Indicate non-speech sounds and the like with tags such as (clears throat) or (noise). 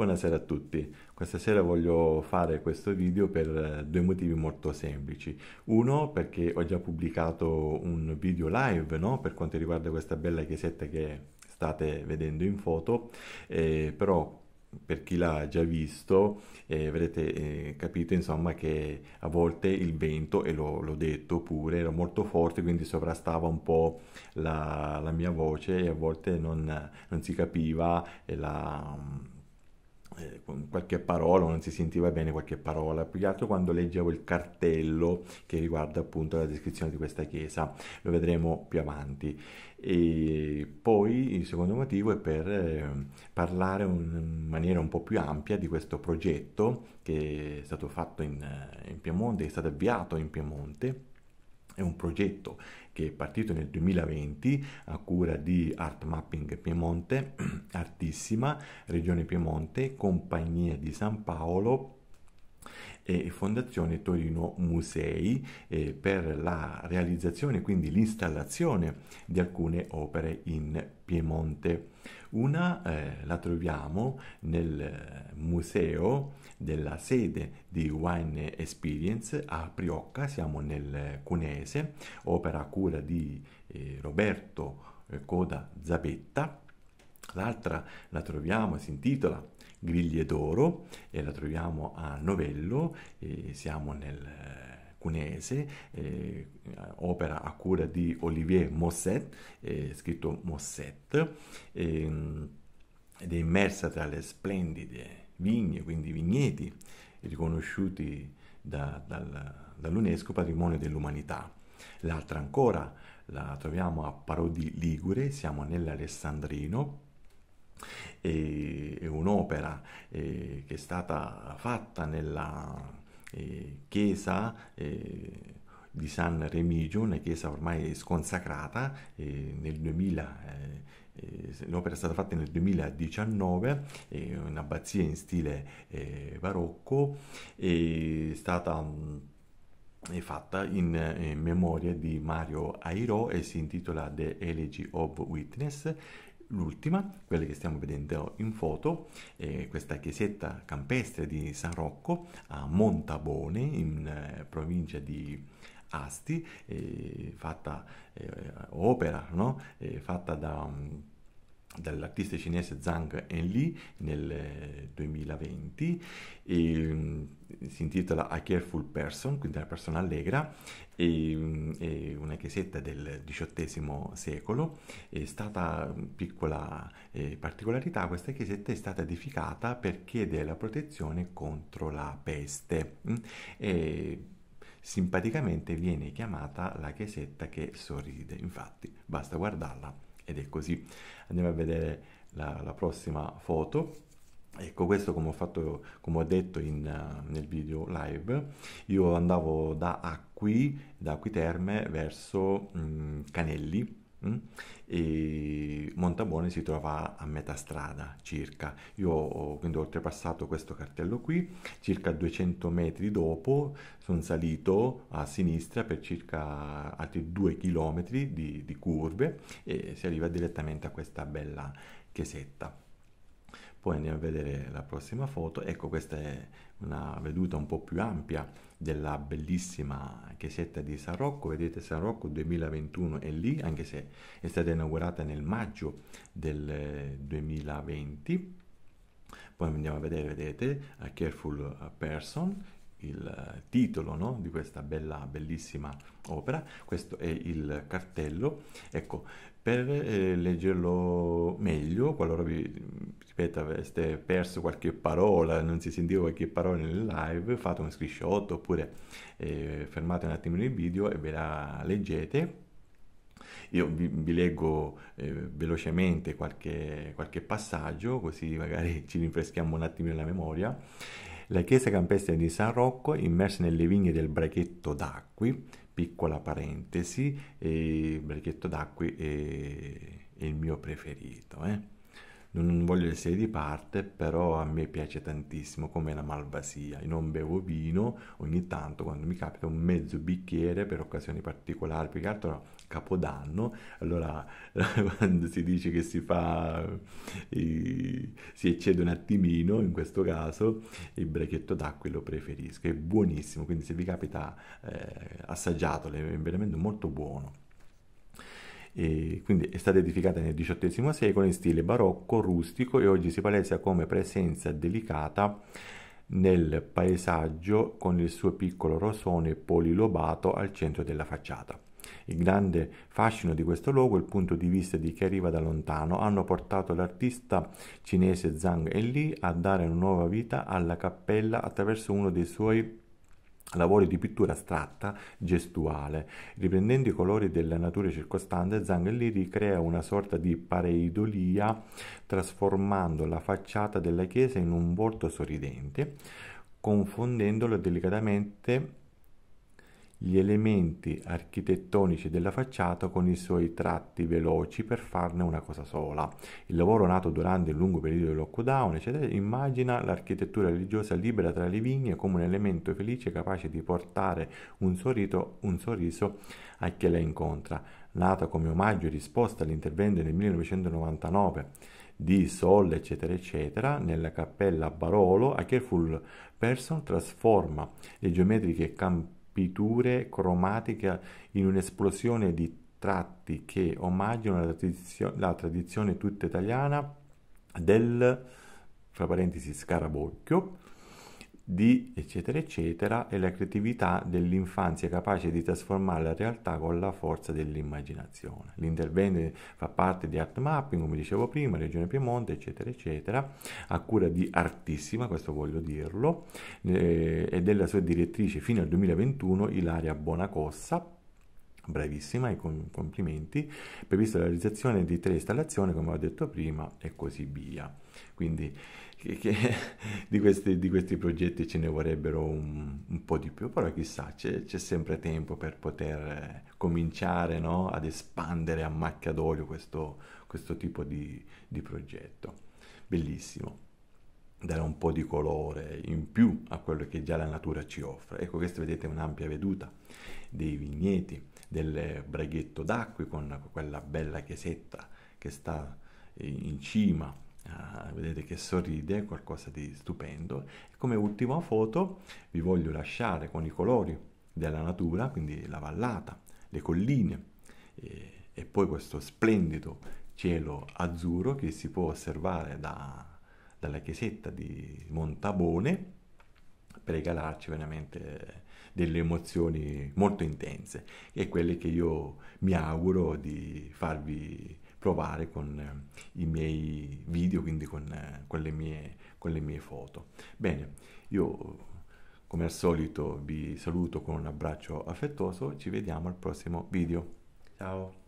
Buonasera a tutti, questa sera voglio fare questo video per eh, due motivi molto semplici. Uno perché ho già pubblicato un video live no? per quanto riguarda questa bella chiesetta che state vedendo in foto, eh, però per chi l'ha già visto eh, avrete eh, capito insomma che a volte il vento e l'ho detto pure era molto forte quindi sovrastava un po' la, la mia voce e a volte non, non si capiva eh, la, eh, qualche parola, non si sentiva bene qualche parola, più che altro quando leggevo il cartello che riguarda appunto la descrizione di questa chiesa, lo vedremo più avanti. E poi il secondo motivo è per eh, parlare un, in maniera un po' più ampia di questo progetto che è stato fatto in, eh, in Piemonte, è stato avviato in Piemonte è un progetto che è partito nel 2020 a cura di Art Mapping Piemonte, (clears throat) Artissima, Regione Piemonte, Compagnia di San Paolo, e Fondazione Torino Musei eh, per la realizzazione, quindi l'installazione di alcune opere in Piemonte. Una eh, la troviamo nel museo della sede di Wine Experience a Priocca, siamo nel Cunese, opera a cura di eh, Roberto eh, Coda Zabetta. L'altra la troviamo, si intitola Griglie d'Oro e la troviamo a Novello, siamo nel eh, Cunese, eh, opera a cura di Olivier Mosset, eh, scritto Mosset, eh, ed è immersa tra le splendide vigne, quindi vigneti, riconosciuti da, dal, dall'UNESCO patrimonio dell'umanità. L'altra ancora la troviamo a Parodi Ligure, siamo nell'Alessandrino, e, è un'opera eh, che è stata fatta nella eh, chiesa eh, di San Remigio, una chiesa ormai sconsacrata, eh, nel 2000 eh, eh, l'opera è stata fatta nel 2019, è un'abbazia in stile barocco, è stata è fatta in memoria di Mario Airo e si intitola The Elegy of Witness L'ultima, quella che stiamo vedendo in foto, è questa chiesetta campestre di San Rocco a Montabone, in eh, provincia di Asti, eh, fatta eh, opera, no? Eh, fatta da... Mm, dall'artista cinese Zhang Enli nel 2020 eh, e, mm, si intitola A Careful Person, quindi una persona allegra, e, mm, e una chiesetta del XVIII secolo. È stata, mm, piccola eh, particolarità, questa chiesetta è stata edificata per chiedere la protezione contro la peste. Mm? E, simpaticamente viene chiamata la chiesetta che sorride, infatti basta guardarla ed è così. Andiamo a vedere la, la prossima foto Ecco, questo come ho, fatto, come ho detto in, eh, nel video live, io andavo da Acqui, da Acqui Terme verso mh, mm, Canelli mh, mm, e Montabone si trova a metà strada circa. Io ho quindi ho oltrepassato questo cartello qui, circa 200 metri dopo sono salito a sinistra per circa altri 2 km di, di curve e si arriva direttamente a questa bella chiesetta poi andiamo a vedere la prossima foto ecco questa è una veduta un po' più ampia della bellissima chiesetta di San Rocco vedete San Rocco 2021 è lì anche se è stata inaugurata nel maggio del 2020 eh, poi andiamo a vedere vedete a careful person il titolo no? di questa bella, bellissima opera, questo è il cartello, ecco, per eh, leggerlo meglio, qualora vi, ripeto, aveste perso qualche parola, non si sentiva qualche parola nel live, fate uno screenshot oppure eh, fermate un attimo il video e ve la leggete. Io vi, vi leggo eh, velocemente qualche, qualche passaggio, così magari (laughs) ci rinfreschiamo un attimo la memoria. La chiesa campestre di San Rocco, immersa nelle vigne del Brachetto d'Acqui, piccola parentesi, il Brachetto d'Acqui è, è il mio preferito. Eh? non voglio essere di parte, però a me piace tantissimo come la malvasia. Io non bevo vino, ogni tanto quando mi capita un mezzo bicchiere per occasioni particolari, più che altro capodanno, allora (laughs) quando si dice che si fa, eh, si eccede un attimino, in questo caso il brachetto d'acqua lo preferisco, è buonissimo, quindi se vi capita eh, assaggiatelo, è veramente molto buono. E quindi è stata edificata nel XVIII secolo in stile barocco, rustico e oggi si palesa come presenza delicata nel paesaggio con il suo piccolo rosone polilobato al centro della facciata. Il grande fascino di questo luogo e il punto di vista di chi arriva da lontano hanno portato l'artista cinese Zhang Enli a dare una nuova vita alla cappella attraverso uno dei suoi lavori di pittura astratta, gestuale. Riprendendo i colori della natura circostante, Zanghelli ricrea una sorta di pareidolia, trasformando la facciata della chiesa in un volto sorridente, confondendolo delicatamente gli elementi architettonici della facciata con i suoi tratti veloci per farne una cosa sola. Il lavoro nato durante il lungo periodo del lockdown eccetera, immagina l'architettura religiosa libera tra le vigne come un elemento felice capace di portare un, sorrito, un sorriso a chi la incontra. Nata come omaggio e risposta all'intervento nel 1999 di Sol, eccetera, eccetera, nella cappella Barolo, a Careful Person trasforma le geometriche campane pitture cromatiche in un'esplosione di tratti che omaggiano la, tradizio- la tradizione tutta italiana del, fra parentesi, scarabocchio, di eccetera eccetera e la creatività dell'infanzia capace di trasformare la realtà con la forza dell'immaginazione. L'intervento fa parte di Art Mapping, come dicevo prima, Regione Piemonte, eccetera eccetera, a cura di Artissima, questo voglio dirlo, eh, e della sua direttrice fino al 2021 Ilaria Bonacossa Bravissima, i complimenti. Prevista la realizzazione di tre installazioni, come ho detto prima, e così via. Quindi che, che, (laughs) di, questi, di, questi, progetti ce ne vorrebbero un, un po' di più, però chissà, c'è, c'è sempre tempo per poter eh, cominciare no? ad espandere a macchia d'olio questo, questo tipo di, di progetto. Bellissimo dare un po' di colore in più a quello che già la natura ci offre. Ecco, questa vedete un'ampia veduta dei vigneti del braghetto d'acqua con quella bella chiesetta che sta in cima Uh, vedete che sorride, qualcosa di stupendo. E come ultima foto vi voglio lasciare con i colori della natura, quindi la vallata, le colline e, eh, e poi questo splendido cielo azzurro che si può osservare da, dalla chiesetta di Montabone per regalarci veramente delle emozioni molto intense e quelle che io mi auguro di farvi provare con eh, i miei video, quindi con, eh, con, le, mie, con le mie foto. Bene, io come al solito vi saluto con un abbraccio affettuoso, ci vediamo al prossimo video. Ciao!